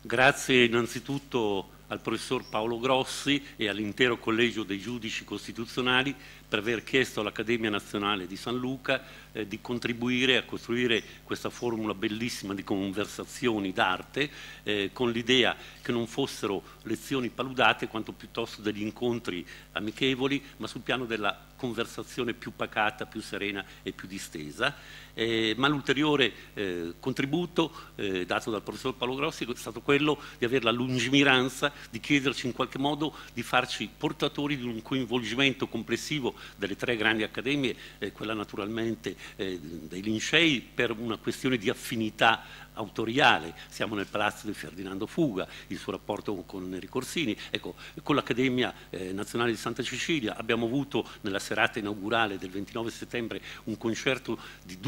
Grazie innanzitutto al professor Paolo Grossi e all'intero collegio dei giudici costituzionali per aver chiesto all'Accademia Nazionale di San Luca eh, di contribuire a costruire questa formula bellissima di conversazioni d'arte eh, con l'idea che non fossero lezioni paludate quanto piuttosto degli incontri amichevoli ma sul piano della conversazione più pacata, più serena e più distesa. Eh, ma l'ulteriore eh, contributo eh, dato dal professor Paolo Grossi è stato quello di avere la lungimiranza di chiederci in qualche modo di farci portatori di un coinvolgimento complessivo delle tre grandi accademie, eh, quella naturalmente eh, dei Lincei per una questione di affinità autoriale, siamo nel palazzo di Ferdinando Fuga, il suo rapporto con Enrico Corsini. ecco, con l'Accademia eh, Nazionale di Santa Cecilia abbiamo avuto nella serata inaugurale del 29 settembre un, di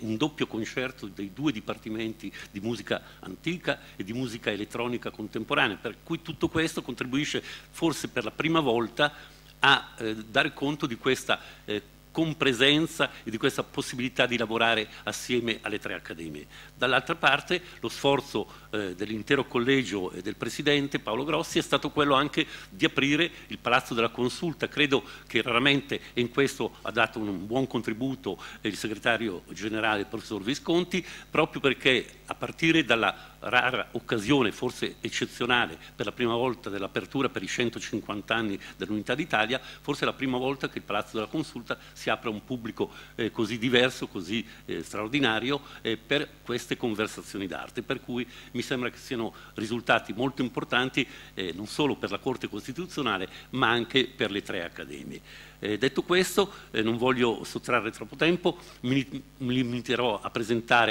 un doppio concerto dei due dipartimenti di musica antica e di musica elettronica contemporanea, per cui tutto questo contribuisce forse per la prima volta a eh, dare conto di questa eh, compresenza e di questa possibilità di lavorare assieme alle tre accademie. Dall'altra parte lo sforzo eh, dell'intero collegio e del Presidente Paolo Grossi è stato quello anche di aprire il Palazzo della Consulta, credo che raramente in questo ha dato un buon contributo eh, il segretario generale il professor Visconti, proprio perché a partire dalla rara occasione, forse eccezionale, per la prima volta dell'apertura per i 150 anni dell'Unità d'Italia, forse è la prima volta che il Palazzo della Consulta si apre a un pubblico eh, così diverso, così eh, straordinario eh, per queste conversazioni d'arte, per cui mi sembra che siano risultati molto importanti eh, non solo per la Corte Costituzionale ma anche per le tre accademie. Eh, detto questo, eh, non voglio sottrarre troppo tempo, mi, mi limiterò a presentare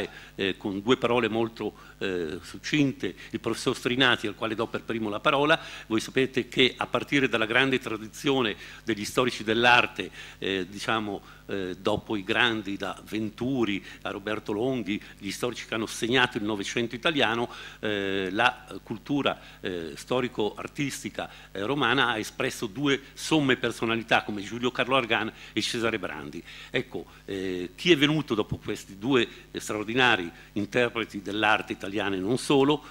con due parole molto eh, succinte il professor Strinati, al quale do per primo la parola. Voi sapete che a partire dalla grande tradizione degli storici dell'arte, eh, diciamo, eh, dopo i grandi da Venturi a Roberto Longhi, gli storici che hanno segnato il Novecento italiano, eh, la cultura eh, storico-artistica eh, romana ha espresso due somme personalità come Giulio Carlo Argan e Cesare Brandi. Ecco, eh, chi è venuto dopo questi due straordinari interpreti dell'arte italiana e non non solo,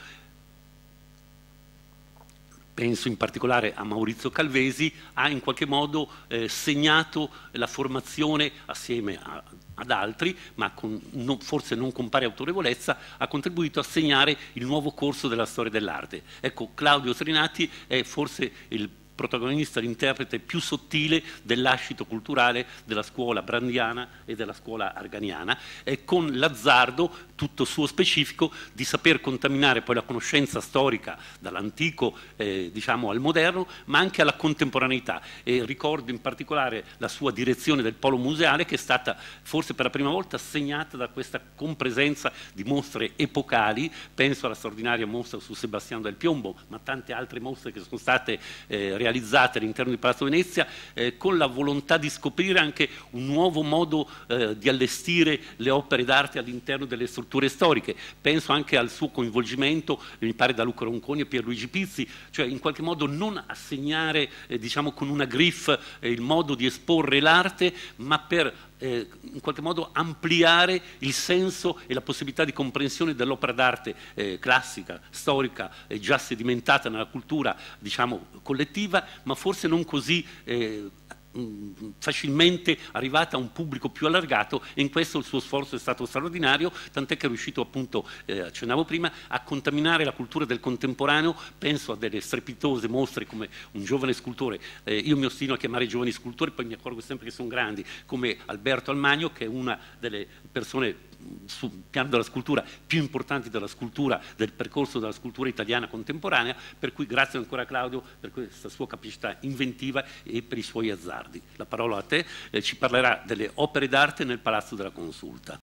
penso in particolare a Maurizio Calvesi, ha in qualche modo eh, segnato la formazione assieme a, ad altri, ma con, non, forse non con pari autorevolezza, ha contribuito a segnare il nuovo corso della storia dell'arte. Ecco, Claudio Trinati è forse il protagonista, l'interprete più sottile dell'ascito culturale della scuola brandiana e della scuola arganiana, e con l'azzardo tutto suo specifico di saper contaminare poi la conoscenza storica dall'antico eh, diciamo, al moderno, ma anche alla contemporaneità. E ricordo in particolare la sua direzione del polo museale che è stata forse per la prima volta segnata da questa compresenza di mostre epocali, penso alla straordinaria mostra su Sebastiano del Piombo, ma tante altre mostre che sono state eh, realizzate realizzate all'interno di Palazzo Venezia eh, con la volontà di scoprire anche un nuovo modo eh, di allestire le opere d'arte all'interno delle strutture storiche. Penso anche al suo coinvolgimento, eh, mi pare da Luca Ronconi e Pierluigi Pizzi, cioè in qualche modo non assegnare eh, diciamo con una griff eh, il modo di esporre l'arte, ma per eh, in qualche modo ampliare il senso e la possibilità di comprensione dell'opera d'arte eh, classica, storica, eh, già sedimentata nella cultura diciamo, collettiva, ma forse non così eh, Mm, facilmente arrivata a un pubblico più allargato e in questo il suo sforzo è stato straordinario, tant'è che è riuscito appunto, eh, accennavo prima, a contaminare la cultura del contemporaneo, penso a delle strepitose mostre come un giovane scultore, eh, io mi ostino a chiamare giovani scultori, poi mi accorgo sempre che sono grandi, come Alberto Almagno che è una delle persone sul piano della scultura più importanti della scultura, del percorso della scultura italiana contemporanea, per cui grazie ancora a Claudio per questa sua capacità inventiva e per i suoi azzardi. La parola a te, eh, ci parlerà delle opere d'arte nel Palazzo della Consulta.